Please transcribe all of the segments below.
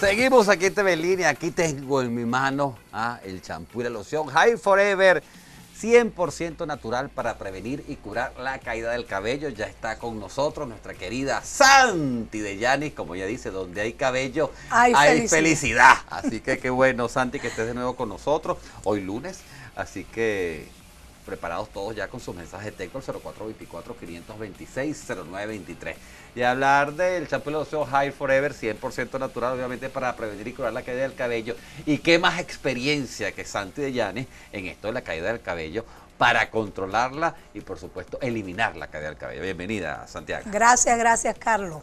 Seguimos aquí en TV Línea, aquí tengo en mi mano ah, el champú y la loción High Forever, 100% natural para prevenir y curar la caída del cabello. Ya está con nosotros nuestra querida Santi de Yanis, como ella dice, donde hay cabello hay, felicidad. felicidad. Así que qué bueno Santi que estés de nuevo con nosotros hoy lunes, así que preparados todos ya con sus mensajes de texto 0424 526 0923. Y hablar del Oseo High Forever, 100% natural, obviamente, para prevenir y curar la caída del cabello. Y qué más experiencia que Santi de Llanes en esto de la caída del cabello para controlarla y por supuesto eliminar la caída del cabello. Bienvenida, Santiago. Gracias, gracias, Carlos.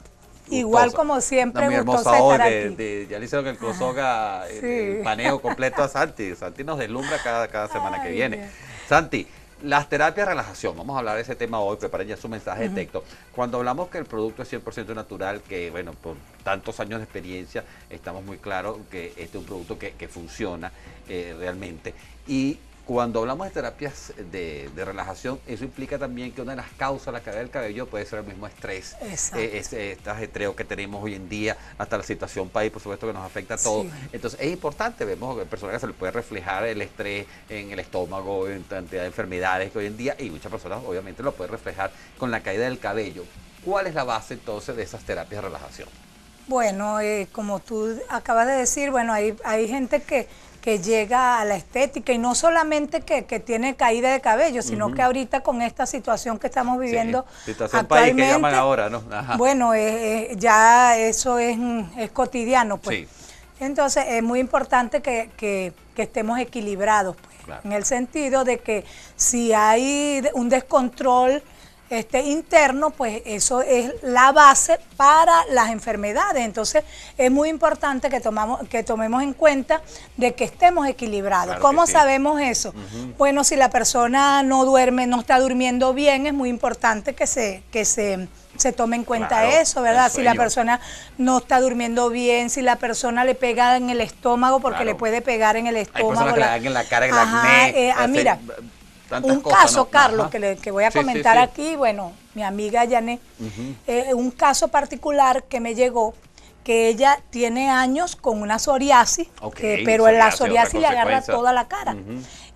Igual como siempre, no, mi estar ya le hicieron el cosoga, ah, el paneo completo a Santi. Santi nos deslumbra cada, cada semana que viene. Santi, las terapias de relajación, vamos a hablar de ese tema hoy, preparen ya su mensaje de texto. Cuando hablamos que el producto es 100% natural, que bueno, por tantos años de experiencia, estamos muy claros que este es un producto que, funciona eh, realmente. Y cuando hablamos de terapias de, relajación, eso implica también que una de las causas de la caída del cabello puede ser el mismo estrés, este este ajetreo que tenemos hoy en día, hasta la situación país, por supuesto que nos afecta a todos. Entonces es importante, vemos que personas que se les puede reflejar el estrés en el estómago, en cantidad de enfermedades que hoy en día, y muchas personas obviamente lo pueden reflejar con la caída del cabello. ¿Cuál es la base entonces de esas terapias de relajación? Bueno, eh, como tú acabas de decir, bueno, hay, hay gente que que llega a la estética y no solamente que, tiene caída de cabello, sino que ahorita con esta situación que estamos viviendo sí. situación país que llaman ahora, ¿no? Bueno, eh, eh, ya eso es, cotidiano, pues. Sí. Entonces es muy importante que, estemos equilibrados, pues, en el sentido de que si hay un descontrol este, interno, pues eso es la base para las enfermedades. Entonces es muy importante que, tomamos, que tomemos en cuenta de que estemos equilibrados. ¿Cómo sabemos eso? Bueno, si la persona no duerme, no está durmiendo bien, es muy importante que se... Que se se tome en cuenta eso, ¿verdad? Si la persona no está durmiendo bien, si la persona le pega en el estómago, porque le puede pegar en el estómago. Hay la... le dan en la cara eh, ah, un caso, Carlos, que, le, voy a comentar aquí, bueno, mi amiga Yané, eh, un caso particular que me llegó, que ella tiene años con una psoriasis, pero la psoriasis le agarra toda la cara.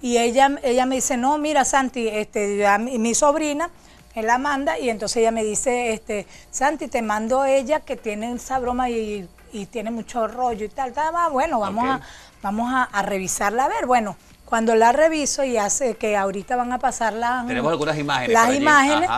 Y ella, ella me dice, no, mira, Santi, este, mi, sobrina me la manda y entonces ella me dice, este, Santi, te mando ella que tiene esa broma y, tiene mucho rollo y tal, tal, bueno, vamos a vamos a revisarla a ver, bueno, cuando la reviso y hace que ahorita van a pasar las... imágenes. Las imágenes.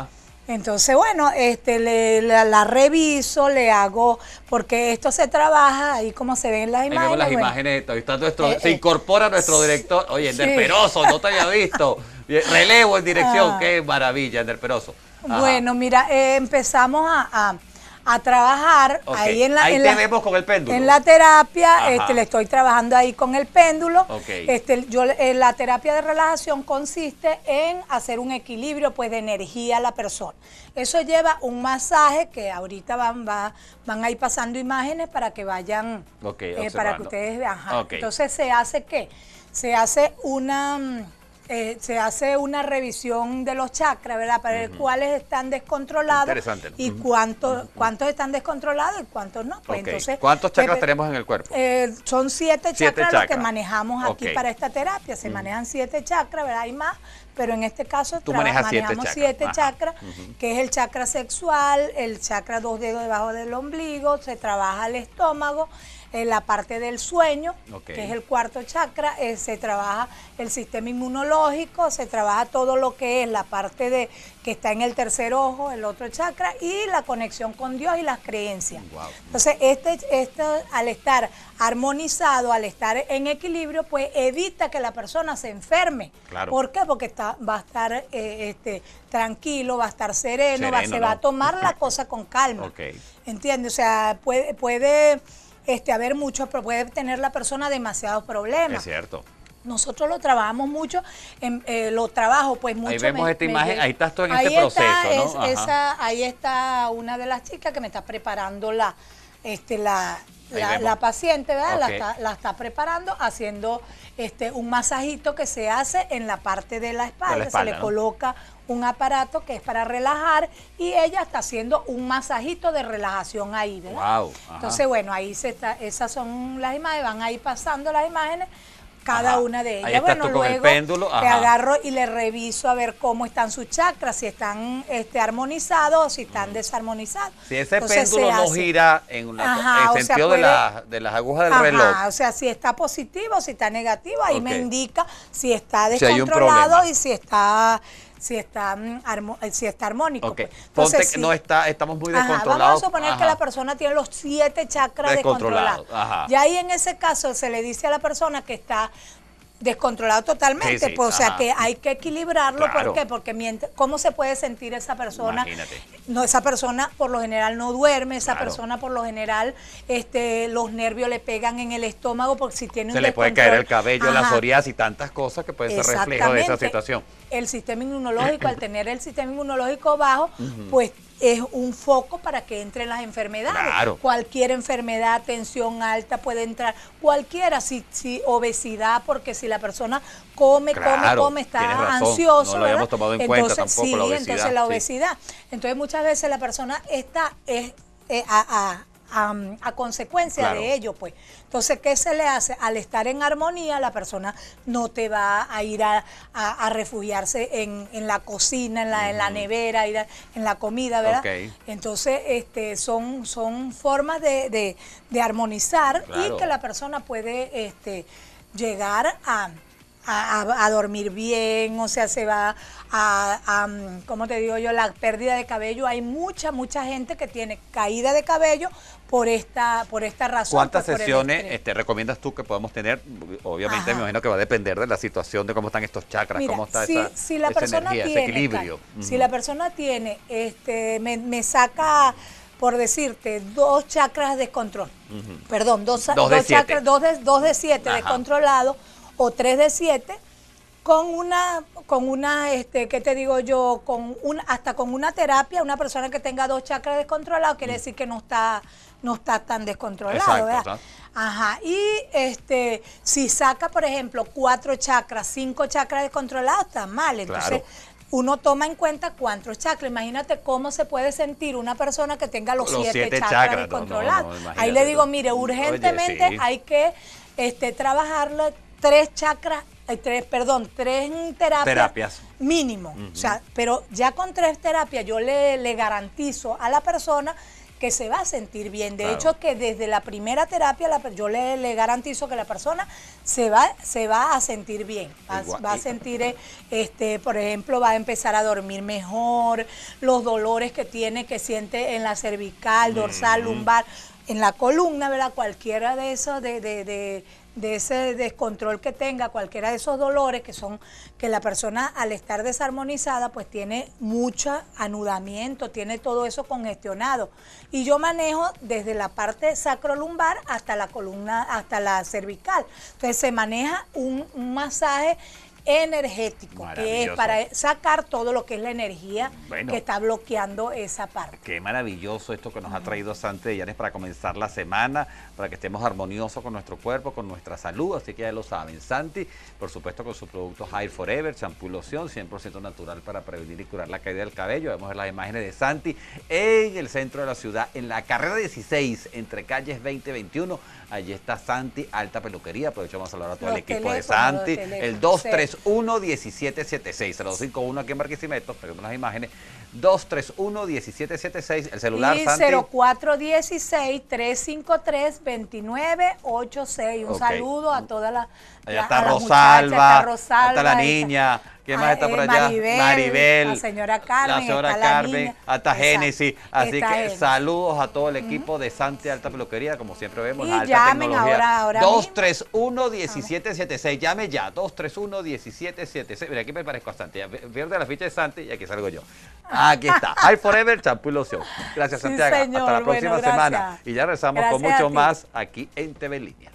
Entonces, bueno, este, la, reviso, le hago, porque esto se trabaja ahí como se ven las imágenes. Ahí las imágenes, imágenes, está nuestro, eh, se eh, incorpora nuestro director, oye, Ender Peroso, no te había visto, relevo en dirección, ah. qué maravilla, Ender Peroso. Bueno, mira, eh, empezamos a a trabajar ahí en la en péndulo en la terapia este, le estoy trabajando ahí con el péndulo este yo eh, la terapia de relajación consiste en hacer un equilibrio pues de energía a la persona eso lleva un masaje que ahorita van va, van a ir pasando imágenes para que vayan eh, para que ustedes vean entonces se hace qué se hace una mm, eh, se hace una revisión de los chakras, ¿verdad? Para ver cuáles están descontrolados y cuántos, cuántos están descontrolados y cuántos no. Pues ¿Cuántos chakras tenemos en el cuerpo? Eh, son siete, chakras, los que manejamos aquí para esta terapia. Se manejan siete chakras, ¿verdad? Hay más, pero en este caso Tú manejamos siete chakras, siete chakras que es el chakra sexual, el chakra dos dedos debajo del ombligo, se trabaja el estómago en la parte del sueño, que es el cuarto chakra, eh, se trabaja el sistema inmunológico, se trabaja todo lo que es la parte de que está en el tercer ojo, el otro chakra, y la conexión con Dios y las creencias. Entonces, este, este, al estar armonizado, al estar en equilibrio, pues evita que la persona se enferme. ¿Por qué? Porque está, va a estar eh, este, tranquilo, va a estar sereno, se va a tomar la cosa con calma. ¿entiende? ¿Entiendes? O sea, puede, puede este, haber muchos, pero puede tener la persona demasiados problemas. Es cierto. Nosotros lo trabajamos mucho, em, eh, lo trabajo pues mucho. Ahí vemos esta imagen, ahí estás tú en este proceso, esa, ahí está una de las chicas que me está preparando la, este, la, la, paciente, ¿verdad? La, está, preparando haciendo este, un masajito que se hace en la parte de la espalda. se le coloca un aparato que es para relajar y ella está haciendo un masajito de relajación ahí, ¿verdad? Entonces, bueno, ahí se está, esas son las imágenes, van ahí pasando las imágenes cada una de ellas. Bueno, luego péndulo, agarro y le reviso a ver cómo están sus chakras, si están este, armonizados o si están desarmonizados. Si ese péndulo no gira en, sentido de, las agujas del reloj. O sea, si está positivo, si está negativo, ahí me indica si está descontrolado y si está si está, mm, eh, si está armónico. Pues. Entonces, no está, estamos muy descontrolados. vamos a suponer que la persona tiene los siete chakras descontrolados. Descontrolado. Y ahí en ese caso se le dice a la persona que está descontrolado totalmente. Pues, o sea que hay que equilibrarlo. porque ¿Por qué? Porque mientras, ¿cómo se puede sentir esa persona? Imagínate. No, esa persona por lo general no duerme, esa persona por lo general este, los nervios le pegan en el estómago porque si tiene se un Se le puede caer el cabello, las la psoriasis y tantas cosas que puede ser reflejo de esa situación. El sistema inmunológico, al tener el sistema inmunológico bajo, pues es un foco para que entren las enfermedades. Cualquier enfermedad, tensión alta puede entrar, cualquiera, si, si obesidad, porque si la persona come, come, come, está ansioso. lo tomado en entonces, cuenta sí, la obesidad. Entonces la obesidad. Entonces muchas veces la persona está es, eh, a, a consecuencia de ello, pues. Entonces, ¿qué se le hace? Al estar en armonía, la persona no te va a ir a, a, refugiarse en, en, la cocina, en la, la nevera, en la comida, ¿verdad? Entonces, este, son, son formas de, de, armonizar y que la persona puede este, llegar a a, dormir bien, o sea, se va a, mm, como te digo yo? La pérdida de cabello. Hay mucha, mucha gente que tiene caída de cabello por esta, por esta razón. ¿Cuántas pues, sesiones este, recomiendas tú que podamos tener? Obviamente me imagino que va a depender de la situación, de cómo están estos chakras, cómo está si, esa, si energía, equilibrio. Si la persona tiene, este, me, saca por decirte, dos chakras descontrol. Perdón, dos, chakras, dos de, dos de siete descontrolados o tres de siete, con una, con una, este, ¿qué te digo yo? Con un, hasta con una terapia, una persona que tenga dos chakras descontrolados, quiere mm. decir que no está, no está tan descontrolado, Ajá. Y este, si saca, por ejemplo, cuatro chakras, cinco chakras descontrolados, está mal. Entonces, uno toma en cuenta cuatro chakras. Imagínate cómo se puede sentir una persona que tenga los, siete, chakras, descontrolados. Ahí le digo, mire, urgentemente hay que este, trabajarla tres chakras, eh, tres, perdón, tres terapias, mínimo. O sea, pero ya con tres terapias yo le, le garantizo a la persona que se va a sentir bien. De hecho, que desde la primera terapia la, yo le, garantizo que la persona se va, se va a sentir bien. Va, a sentir, eh, este, por ejemplo, va a empezar a dormir mejor, los dolores que tiene, que siente en la cervical, dorsal, lumbar, en la columna, ¿verdad? Cualquiera de esos, de, de, de de ese descontrol que tenga, cualquiera de esos dolores que son que la persona al estar desarmonizada pues tiene mucho anudamiento, tiene todo eso congestionado. Y yo manejo desde la parte sacrolumbar hasta la columna, hasta la cervical. Entonces se maneja un, un masaje energético, que es para sacar todo lo que es la energía que está bloqueando esa parte. Qué maravilloso esto que nos ha traído de Yanes para comenzar la semana, para que estemos armoniosos con nuestro cuerpo, con nuestra salud, así que ya lo saben. Santi, por supuesto con su producto High Forever, champú loción 100% natural para prevenir y curar la caída del cabello. Vemos las imágenes de Santi en el centro de la ciudad, en la carrera 16, entre calles 20 y 21 Allí está Santi, alta peluquería. Aprovechamos a hablar a todo el equipo de Santi. El 231-1776. 0251 aquí en Marquisimeto. Perdón las imágenes. 231-1776. El celular y Santi. 0416-353-2986. Un saludo a toda la. Allá está, Rosalba, la la niña. ¿Qué más ah, está eh, por allá? Maribel, la señora Carmen, la señora Carmen, hasta Génesis. Así que saludos a todo el equipo de Santi Alta Peluquería, como siempre vemos, y alta llamen Ahora, ahora 231-1776, llame ya, 231-1776. Mira, aquí me parezco a Santi, pierde la ficha de Santi y aquí salgo yo. Aquí está, I Forever Champú Loción. Gracias, Santiago. Hasta la próxima semana. Y ya regresamos con mucho más aquí en TV Línea.